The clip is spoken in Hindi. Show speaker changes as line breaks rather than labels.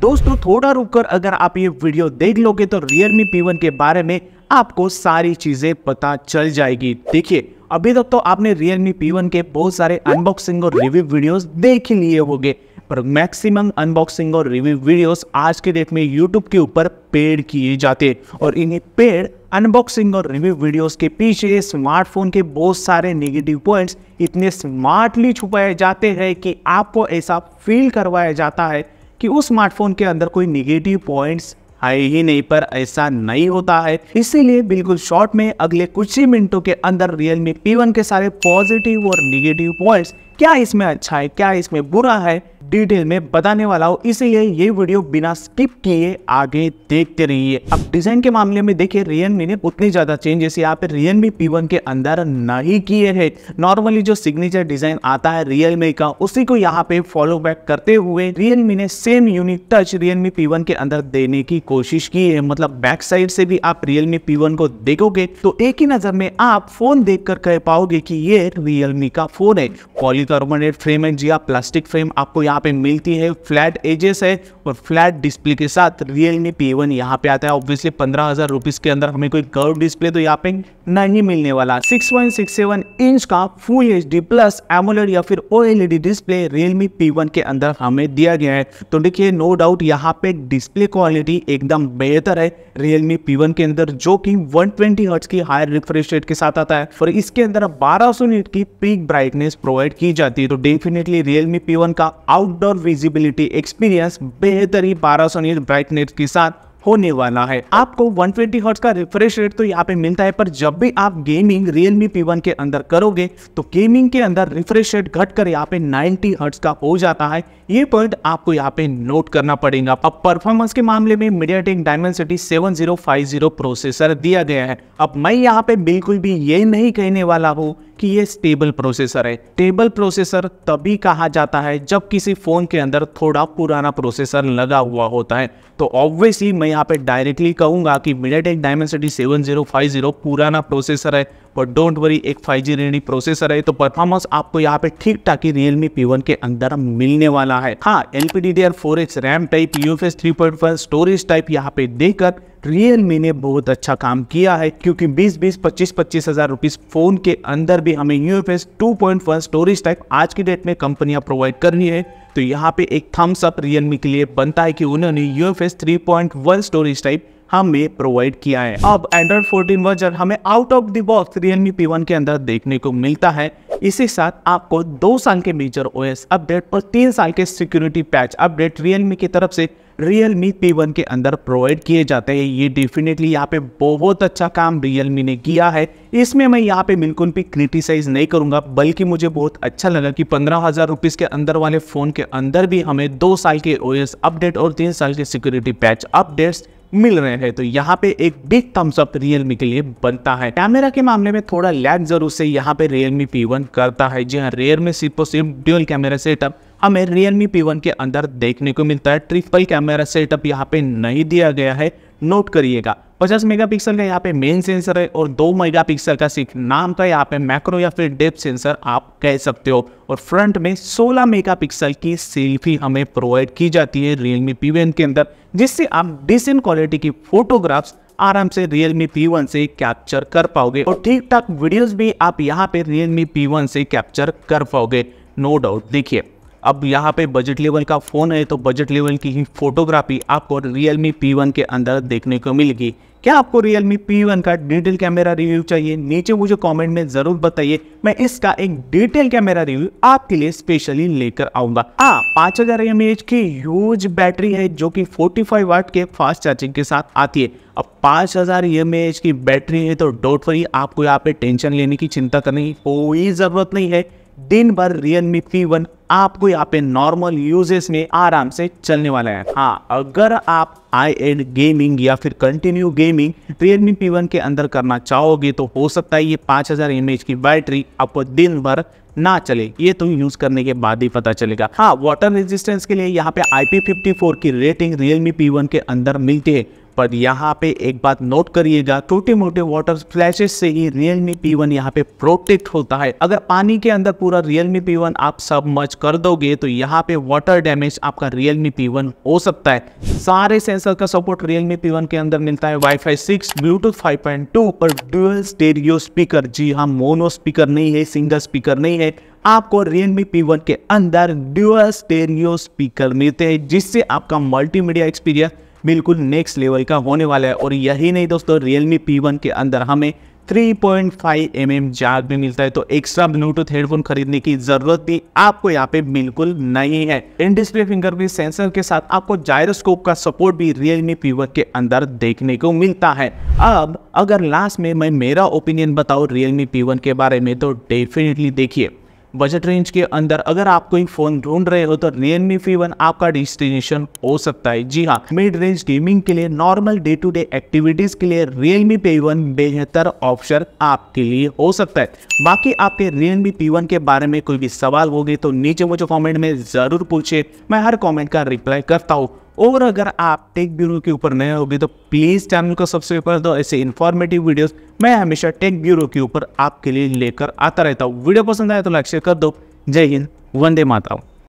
दोस्तों थोड़ा रुककर अगर आप ये वीडियो देख लोगे तो Realme P1 के बारे में आपको सारी चीजें पता चल जाएगी देखिए अभी तक तो आपने रियलमी P1 के बहुत सारे अनबॉक्सिंग और रिव्यू वीडियोस देख ही लिए होंगे पर मैक्सिमम अनबॉक्सिंग और रिव्यू वीडियोस आज के डेट में यूट्यूब के ऊपर पेड किए जाते हैं और इन्हीं पेड अनबॉक्सिंग और रिव्यू वीडियोस के पीछे स्मार्टफोन के बहुत सारे नेगेटिव पॉइंट्स इतने स्मार्टली छुपाए जाते हैं कि आपको ऐसा फील करवाया जाता है कि उस स्मार्टफोन के अंदर कोई निगेटिव पॉइंट्स आए ही नहीं पर ऐसा नहीं होता है इसीलिए बिल्कुल शॉर्ट में अगले कुछ ही मिनटों के अंदर रियलमी P1 के सारे पॉजिटिव और निगेटिव पॉइंट्स क्या इसमें अच्छा है क्या इसमें बुरा है डिटेल में बताने वाला हूँ इसलिए ये वीडियो बिना स्किप किए आगे देखते रहिए अब डिजाइन के मामले में देखिए रियलमी ने उतनी ज़्यादा चेंजेस यहाँ पे रियलमी पी के अंदर नहीं किए हैं नॉर्मली जो सिग्नेचर डिजाइन आता है रियलमी का उसी को यहाँ पे फॉलो बैक करते हुए रियलमी ने same unique touch Realme P के अंदर देने की कोशिश की है मतलब बैक साइड से भी आप रियलमी पी को देखोगे तो एक ही नजर में आप फोन कर कह पाओगे की ये रियलमी का फोन है पॉलिकार्बोनेट फ्रेम है जी प्लास्टिक फ्रेम आपको यहाँ यहाँ पे मिलती है फ्लैट एजेस है और फ्लैट डिस्प्ले के साथ रियल मी पी वन यहाँ पे आता है ऑब्वियसली पंद्रह हज़ार रुपीज़ के अंदर हमें कोई कर्व डिस्प्ले तो यहाँ पे नहीं मिलने वाला six point six seven inch का full H D plus AMOLED या फिर O L E display Realme P one के अंदर हमें दिया गया है तो देखिए नो डाउट यहाँ पे डिस्प्ले क्वालिटी एकदम बेहतर है रियल मी पी वन के अंदर जो कि वन ट्वेंटी हर्ट्स की हायर रिफ्रेश रेट के साथ आता है और इसके अंदर बारह सौ नीट की पीक ब्राइटनेस प्रोवाइड की जाती है तो definitely Realme P one का आउट आउटडोर विजिबिलिटी एक्सपीरियंस बेहतरीन बारह पारासोनिक ब्राइटनेस के साथ होने वाला है आपको 120 ट्वेंटी का रिफ्रेश रेट तो यहाँ पे मिलता है पर जब भी आप गेमिंग Realme P1 के अंदर करोगे तो गेमिंग के अंदर रिफ्रेश रेट घटकर यहाँ पे 90 हर्ट्स का हो जाता है ये पॉइंट आपको यहाँ पे नोट करना पड़ेगा अब परफॉर्मेंस के मामले में MediaTek Dimensity seven processor दिया गया है अब मैं यहाँ पे बिल्कुल भी ये नहीं कहने वाला हूँ कि ये स्टेबल प्रोसेसर है स्टेबल प्रोसेसर तभी कहा जाता है जब किसी फ़ोन के अंदर थोड़ा पुराना प्रोसेसर लगा हुआ होता है तो ऑब्वियसली मैं यहाँ पे डायरेक्टली कहूंगा कि मिलेटेक डायमेंसिटी जीरो पुराना प्रोसेसर है बट डोंट वरी एक फाइव जी रेडी प्रोसेसर है तो परफॉर्मेंस आपको यहाँ पे ठीक ठाक ही रियलमी पी के अंदर मिलने वाला है हाँ L P D D R four X RAM type U F S three point five storage type यहाँ पे देकर रियल मी ने बहुत अच्छा काम किया है क्योंकि 20 20 25 पच्चीस हज़ार रुपीज़ फ़ोन के अंदर भी हमें U F S two point one storage type आज की डेट में कंपनियां प्रोवाइड कर रही है तो यहाँ पे एक थम्स अप मी के लिए बनता है कि उन्होंने U F S three point one storage type हमें प्रोवाइड किया है अब एंड्रॉइड 14 वर्जन हमें out of the box Realme P one के अंदर देखने को मिलता है इसी साथ आपको दो साल के मेजर ओएस अपडेट और तीन साल के सिक्योरिटी पैच अपडेट रियलमी की तरफ से रियलमी पी वन के अंदर प्रोवाइड किए जाते हैं ये डेफिनेटली यहाँ पे बहुत अच्छा काम रियलमी ने किया है इसमें मैं यहाँ पे बिल्कुल भी क्रिटिसाइज नहीं करूँगा बल्कि मुझे बहुत अच्छा लगा कि पंद्रह हज़ार रुपीज़ के अंदर वाले फ़ोन के अंदर भी हमें दो साल के ओएस अपडेट और तीन साल के सिक्योरिटी पैच अपडेट्स मिल रहे हैं तो यहाँ पे एक बिग थम्स अप रियलमी के लिए बनता है कैमरा के मामले में थोड़ा लैग जरूर से यहाँ पे रियलमी पी करता है जी हाँ रियलमी सिर्फ और सिर्फ ड्यूल कैमरा सेटअप हमें रियलमी पी के अंदर देखने को मिलता है ट्रिपल कैमरा सेटअप यहाँ पे नहीं दिया गया है नोट करिएगा 50 मेगापिक्सल का यहाँ पे मेन सेंसर है और 2 मेगापिक्सल का सिर्फ नाम का यहाँ पे मैक्रो या फिर डेप सेंसर आप कह सकते हो और फ्रंट में 16 मेगापिक्सल की सेल्फी हमें प्रोवाइड की जाती है रियलमी पी के अंदर जिससे आप डिसेंट क्वालिटी की फोटोग्राफ्स आराम से Realme P1 से कैप्चर कर पाओगे और ठीक ठाक वीडियोस भी आप यहाँ पे Realme P1 से कैप्चर कर पाओगे नो डाउट देखिए अब यहाँ पे बजट लेवल का फ़ोन है तो बजट लेवल की ही फोटोग्राफी आपको रियल मी पी वन के अंदर देखने को मिलेगी क्या आपको रियल मी पी वन का डिटेल कैमरा रिव्यू चाहिए नीचे मुझे कमेंट में ज़रूर बताइए मैं इसका एक डिटेल कैमरा रिव्यू आपके लिए स्पेशली लेकर आऊंगा हाँ पांच हज़ार एम एच की ह्यूज बैटरी है जो कि 45 वाट के फास्ट चार्जिंग के साथ आती है अब 5000 हज़ार एम एच की बैटरी है तो डोट फ्री आपको यहाँ पे टेंशन लेने की चिंता करने की कोई ज़रूरत नहीं है दिन भर रियलमी पी वन आपको यहाँ पे नॉर्मल यूजेस में आराम से चलने वाला है हाँ अगर आप आई एड गेमिंग या फिर continue gaming Realme P one के अंदर करना चाहोगे तो हो सकता है ये 5000 हजार की बैटरी आपको दिन भर ना चले ये तो यूज करने के बाद ही पता चलेगा हाँ वाटर रेजिस्टेंस के लिए यहाँ पे फिफ्टी फोर की रेटिंग रियलमी पी वन के अंदर मिलती है पर यहाँ पे एक बात नोट करिएगा छोटे मोटे वाटर फ्लैशेस से ही रियलमी पी वन यहाँ पे प्रोटेक्ट होता है अगर पानी के अंदर पूरा रियलमी पी वन आप सब मच कर दोगे तो यहाँ पे वाटर डैमेज आपका रियलमी पी वन हो सकता है सारे सेंसर का सपोर्ट रियलमी पी वन के अंदर मिलता है wifi six Bluetooth five point two और डुअल स्टेरियो स्पीकर जी हाँ मोनो स्पीकर नहीं है सिंगल स्पीकर नहीं है आपको Realme P1 के अंदर डुअल स्टेरियो स्पीकर मिलते हैं जिससे आपका मल्टीमीडिया एक्सपीरियंस बिल्कुल नेक्स्ट लेवल का होने वाला है और यही नहीं दोस्तों रियलमी पी वन के अंदर हमें 3.5 पॉइंट mm जैक भी मिलता है तो एक्स्ट्रा ब्लूटूथ हेडफोन खरीदने की जरूरत भी आपको यहाँ पे बिल्कुल नहीं है इन डिस्प्ले फिंगरप्रिंट सेंसर के साथ आपको जायरोस्कोप का सपोर्ट भी रियलमी पी के अंदर देखने को मिलता है अब अगर लास्ट में मैं मेरा ओपिनियन बताऊँ रियलमी पी के बारे में तो डेफिनेटली देखिए बजट रेंज के अंदर अगर आप कोई फोन ढूंढ रहे हो तो रियलमी फी वन आपका डिस्टिनेशन हो सकता है जी हाँ मिड रेंज गेमिंग के लिए normal day to day activities के लिए रियलमी पे वन बेहतर ऑप्शन आपके लिए हो सकता है बाकी आपके रियलमी पी वन के बारे में कोई भी सवाल होगी तो नीचे मुझे कॉमेंट में जरूर पूछे मैं हर कॉमेंट का रिप्लाई करता हूँ और अगर आप टेक ब्यूरो के ऊपर नए होगे तो प्लीज़ चैनल को सब्सक्राइब कर दो ऐसे इन्फॉर्मेटिव वीडियोस मैं हमेशा टेक ब्यूरो के ऊपर आपके लिए लेकर आता रहता हूँ वीडियो पसंद आए तो लाइक शेयर कर दो जय हिंद वंदे माता